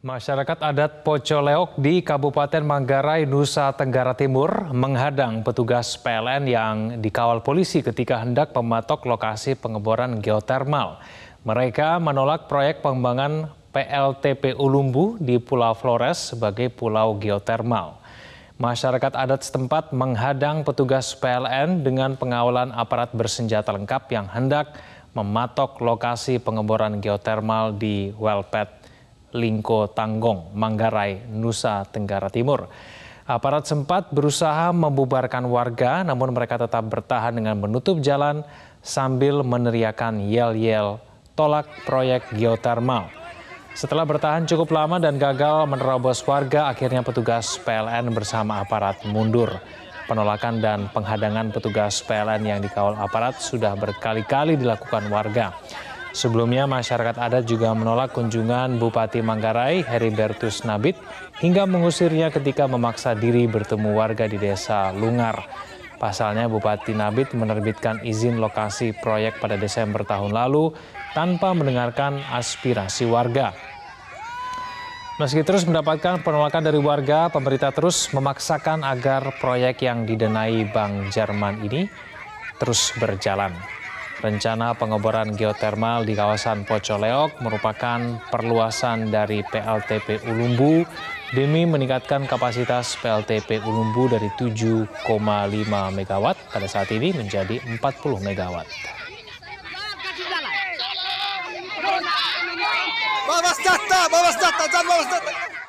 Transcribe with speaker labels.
Speaker 1: Masyarakat adat Pocoleok di Kabupaten Manggarai, Nusa Tenggara Timur menghadang petugas PLN yang dikawal polisi ketika hendak mematok lokasi pengeboran geotermal. Mereka menolak proyek pengembangan PLTP Ulumbu di Pulau Flores sebagai pulau geotermal. Masyarakat adat setempat menghadang petugas PLN dengan pengawalan aparat bersenjata lengkap yang hendak mematok lokasi pengeboran geotermal di Wellpad. Lingko Tanggong, Manggarai, Nusa Tenggara Timur. Aparat sempat berusaha membubarkan warga, namun mereka tetap bertahan dengan menutup jalan sambil meneriakan yel-yel tolak proyek geotermal. Setelah bertahan cukup lama dan gagal menerobos warga, akhirnya petugas PLN bersama aparat mundur. Penolakan dan penghadangan petugas PLN yang dikawal aparat sudah berkali-kali dilakukan warga. Sebelumnya, masyarakat adat juga menolak kunjungan Bupati Manggarai Heribertus Nabit hingga mengusirnya ketika memaksa diri bertemu warga di desa Lungar. Pasalnya, Bupati Nabit menerbitkan izin lokasi proyek pada Desember tahun lalu tanpa mendengarkan aspirasi warga. Meski terus mendapatkan penolakan dari warga, pemerintah terus memaksakan agar proyek yang didenai Bank Jerman ini terus berjalan. Rencana pengeboran geotermal di kawasan Pocoleok merupakan perluasan dari PLTP Ulumbu demi meningkatkan kapasitas PLTP Ulumbu dari 7,5 MW pada saat ini menjadi 40 MW. Bawas data, bawas data, bawas data.